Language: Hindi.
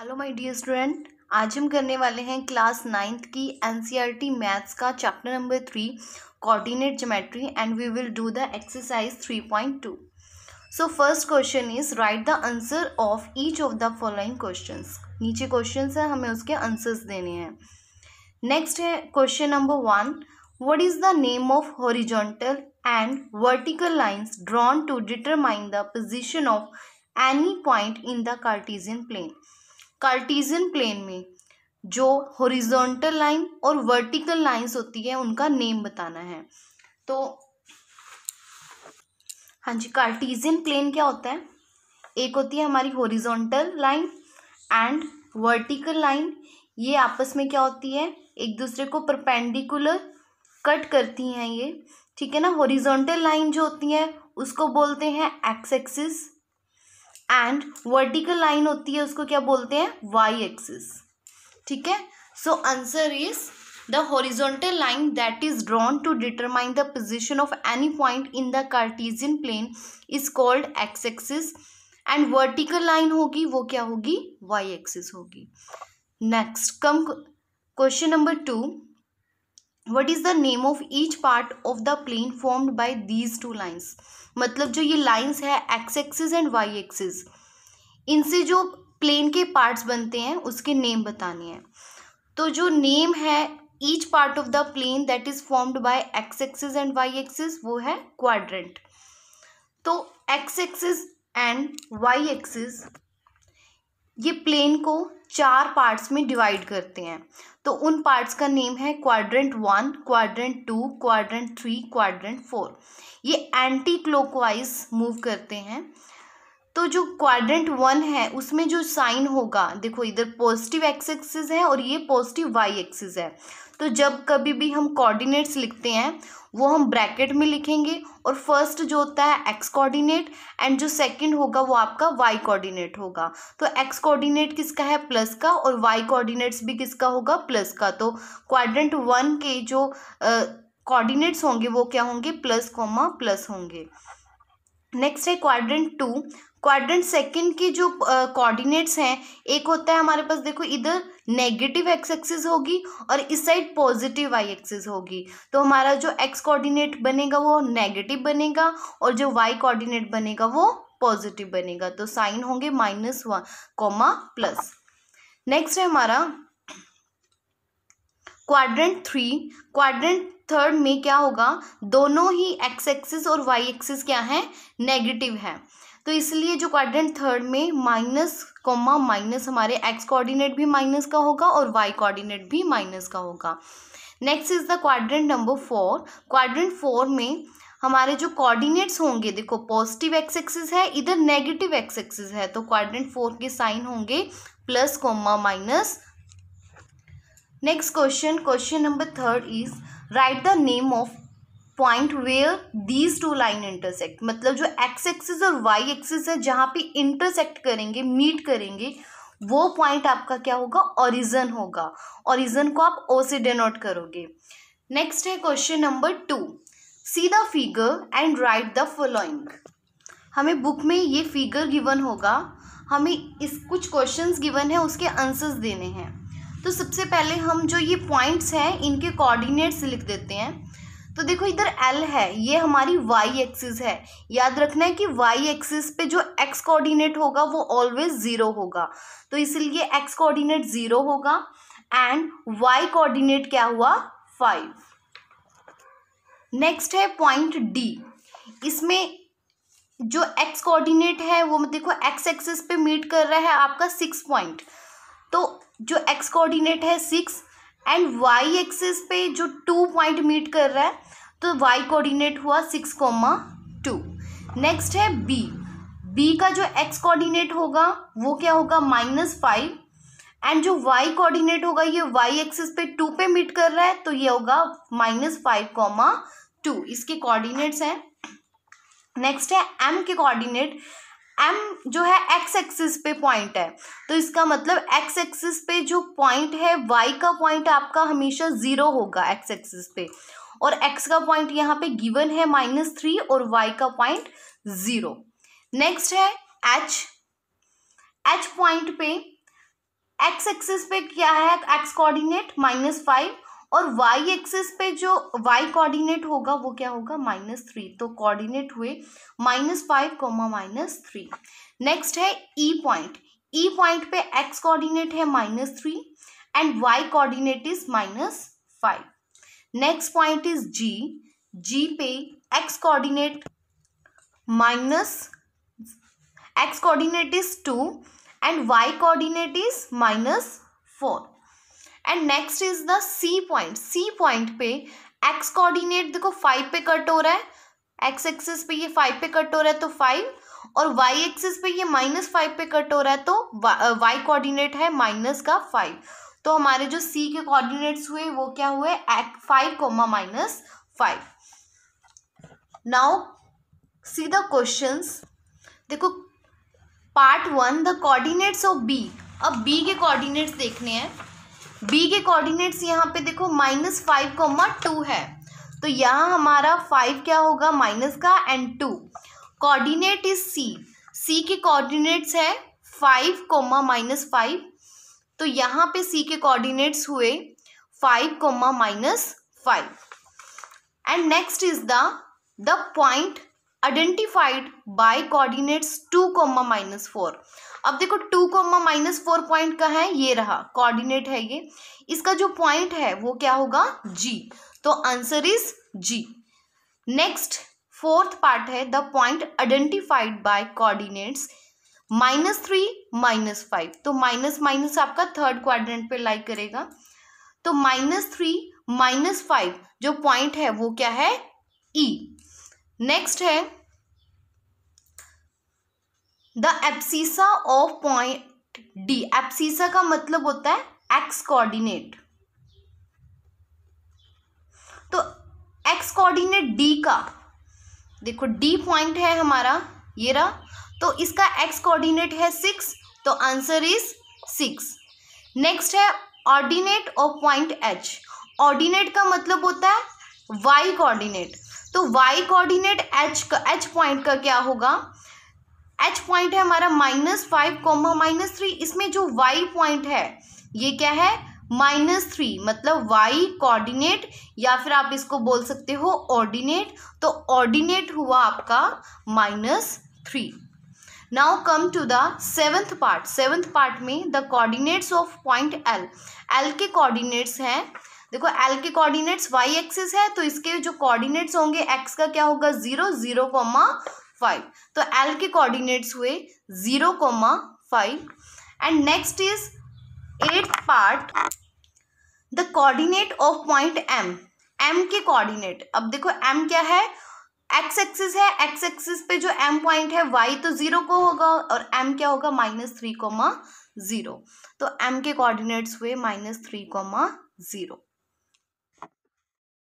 हेलो माय डियर स्टूडेंट आज हम करने वाले हैं क्लास नाइन्थ की एनसीईआरटी मैथ्स e का chapter number three coordinate geometry and we will do the exercise three point two so first question is write the answer of each of the following questions नीचे क्वेश्चंस हैं हमें उसके आंसर्स देने हैं नेक्स्ट है question number one what is the name of horizontal and vertical lines drawn to determine the position of any point in the cartesian plane cartesian plane में जो हॉरिजॉन्टल लाइन और वर्टिकल लाइंस होती है उनका नेम बताना है तो हाँ जी कार्टिजन प्लेन क्या होता है एक होती है हमारी horizontal line and vertical line ये आपस में क्या होती है एक दूसरे को परपेंडिकुलर कट करती हैं ये ठीक है ना हॉरिजॉन्टल लाइन जो होती है उसको बोलते हैं x axis and vertical line होती है उसको क्या बोलते हैं वाई एक्सिस ठीक है so answer is the horizontal line that is drawn to determine the position of any point in the cartesian plane is called x axis and vertical line होगी वो क्या होगी वाई एक्सिस होगी next come question number two what is the name of each part of the plane formed by these two lines मतलब जो ये लाइन्स है x axis and y axis इनसे जो प्लेन के पार्ट्स बनते हैं उसके नेम बताने हैं तो जो नेम है each part of the plane that is formed by x axis and y axis वो है क्वाड्रेंट तो x axis and y axis ये प्लेन को चार पार्ट्स में डिवाइड करते हैं तो उन पार्ट्स का नेम है quadrant one quadrant two quadrant three quadrant four ये एंटी क्लोकवाइज मूव करते हैं तो जो क्वाड्रेंट वन है उसमें जो साइन होगा देखो इधर पॉजिटिव एक्स एक्सिस है और ये पॉजिटिव वाई एक्सिस है तो जब कभी भी हम कोऑर्डिनेट्स लिखते हैं वो हम ब्रैकेट में लिखेंगे और फर्स्ट जो होता है एक्स कोऑर्डिनेट एंड जो सेकंड होगा वो आपका वाई कोऑर्डिनेट होगा तो एक्स कोऑर्डिनेट किसका है प्लस का और वाई कोऑर्डिनेट्स भी किसका होगा प्लस का तो क्वाड्रेंट वन के जो कोऑर्डिनेट्स होंगे वो क्या होंगे प्लस कॉमा प्लस होंगे नेक्स्ट है क्वाड्रेंट टू क्वाड्रेंट सेकंड के जो कोऑर्डिनेट्स हैं एक होता है हमारे पास देखो इधर नेगेटिव एक्स एक्सिस होगी और इस साइड पॉजिटिव वाई एक्सिस होगी तो हमारा जो एक्स कोऑर्डिनेट बनेगा वो नेगेटिव बनेगा और जो वाई कोऑर्डिनेट बनेगा वो पॉजिटिव बनेगा तो साइन होंगे minus one comma plus next है हमारा क्वाड्रेंट थ्री क्वाड्रेंट थर्ड में क्या होगा दोनों ही एक्स एक्सिस और वाई एक्सिस क्या है नेगेटिव है तो इसलिए जो क्वाड्रेंट थर्ड में माइनस कॉमा माइनस हमारे एक्स कोऑर्डिनेट भी माइनस का होगा और वाई कोऑर्डिनेट भी माइनस का होगा next is the quadrant number four quadrant four में हमारे जो कोऑर्डिनेट्स होंगे देखो पॉजिटिव एक्स एक्सिस है इधर नेगेटिव एक्स एक्सिस है तो क्वाड्रेंट फोर के साइन होंगे plus comma minus next question question number third is write the name of point where these two line intersect मतलब जो एक्स एक्सिस और वाई एक्सिस है जहाँ पे इंटरसेक्ट करेंगे मीट करेंगे वो पॉइंट आपका क्या होगा ओरिजन होगा ओरिजन को आप ओ से डिनोट करोगे नेक्स्ट है question number two see the figure and write the following हमें बुक में ये फिगर गिवन होगा हमें इस कुछ क्वेश्चंस गिवन है उसके आंसर्स देने हैं तो सबसे पहले हम जो ये पॉइंट्स हैं इनके कोऑर्डिनेट्स लिख देते हैं तो देखो इधर एल है ये हमारी वाई एक्सिस है याद रखना है कि वाई एक्सिस पे जो एक्स कोऑर्डिनेट होगा वो ऑलवेज ज़ीरो होगा तो इसलिए एक्स कोऑर्डिनेट ज़ीरो होगा एंड वाई कोऑर्डिनेट क्या हुआ फाइव नेक्स्ट है पॉइंट डी इसमें जो एक्स कोऑर्डिनेट है वो देखो एक्स एक्सिस पे मीट कर रहा है आपका सिक्स पॉइंट तो जो एक्स कोऑर्डिनेट है सिक्स एंड वाई एक्सिस पे जो टू पॉइंट मीट कर रहा है तो वाई कोऑर्डिनेट हुआ सिक्स कोमा टू नेक्स्ट है बी बी का जो एक्स कोऑर्डिनेट होगा वो क्या होगा माइनस फाइव एंड जो वाई कोऑर्डिनेट होगा ये वाई एक्सिस पे टू पे मीट कर रहा है तो ये होगा माइनस फाइव कॉमा टू इसके कोऑर्डिनेट्स हैं नेक्स्ट है एम के कोऑर्डिनेट एम जो है एक्स एक्सिस पे पॉइंट है तो इसका मतलब एक्स एक्सिस पे जो पॉइंट है वाई का पॉइंट आपका हमेशा ज़ीरो होगा एक्स एक्सिस पे और x का पॉइंट यहाँ पे गिवन है माइनस थ्री और y का पॉइंट ज़ीरो नेक्स्ट है h h पॉइंट पे x एक्सिस पे क्या है x कोऑर्डिनेट माइनस फाइव और y एक्सिस पे जो y कोऑर्डिनेट होगा वो क्या होगा माइनस थ्री तो कोऑर्डिनेट हुए minus five comma minus three next है e point E e point पे x कोऑर्डिनेट है minus three and y coordinate is minus five next point is जी जी पे x coordinate minus x coordinate is two and y coordinate is minus four and next is the C point C point पे एक्स कोऑर्डिनेट देखो फाइव पे कट हो रहा है एक्स एक्सिस पे ये फाइव पे कट हो रहा है तो फाइव और वाई एक्सिस पे ये माइनस फाइव पे कट हो रहा है तो वाई कोऑर्डिनेट uh, है माइनस का फाइव तो हमारे जो सी के कोऑर्डिनेट्स हुए वो क्या हुए five comma minus five now see the questions देखो part one the coordinates of B अब बी के कोऑर्डिनेट्स देखने हैं बी के कोऑर्डिनेट्स यहाँ पे देखो माइनस फाइव कोमा टू है तो यहाँ हमारा फाइव क्या होगा माइनस का and two coordinate is C C के कोऑर्डिनेट्स है फाइव कोमा माइनस फाइव तो यहाँ पे सी के कोऑर्डिनेट्स हुए five comma minus five and next is the the point identified by coordinates two comma minus four अब देखो two comma minus four point का है ये रहा कोऑर्डिनेट है ये इसका जो पॉइंट है वो क्या होगा जी तो answer is G next fourth part है the point identified by coordinates minus three minus five तो माइनस माइनस आपका थर्ड क्वाड्रेंट पे लाइक करेगा तो माइनस थ्री माइनस फाइव जो पॉइंट है वो क्या है ई e। नेक्स्ट है the abscissa of point D abscissa का मतलब होता है एक्स कोऑर्डिनेट तो एक्स कोऑर्डिनेट डी का देखो डी पॉइंट है हमारा ये रहा तो इसका एक्स कोऑर्डिनेट है सिक्स तो आंसर इज सिक्स नेक्स्ट है ordinate of point H ordinate का मतलब होता है वाई कोऑर्डिनेट तो वाई कोऑर्डिनेट एच का एच पॉइंट का क्या होगा एच पॉइंट है हमारा minus five comma minus three इसमें जो वाई पॉइंट है ये क्या है माइनस थ्री मतलब वाई कोऑर्डिनेट या फिर आप इसको बोल सकते हो ऑर्डिनेट तो ऑर्डिनेट हुआ आपका minus three now come to the seventh part seventh part में the coordinates of point L L के कोऑर्डिनेट्स हैं देखो एल के कोऑर्डिनेट्स वाई एक्सिस है तो इसके जो कोऑर्डिनेट्स होंगे एक्स का क्या होगा जीरो जीरो कोमा फाइव तो एल के कोऑर्डिनेट्स हुए zero comma five and next is at part the coordinate of point M M के कोऑर्डिनेट अब देखो एम क्या है एक्स एक्सिस है एक्स एक्सिस पे जो एम पॉइंट है वाई तो जीरो को होगा और एम क्या होगा माइनस थ्री कोमा जीरो तो एम के कोऑर्डिनेट्स हुए माइनस थ्री कोमा जीरो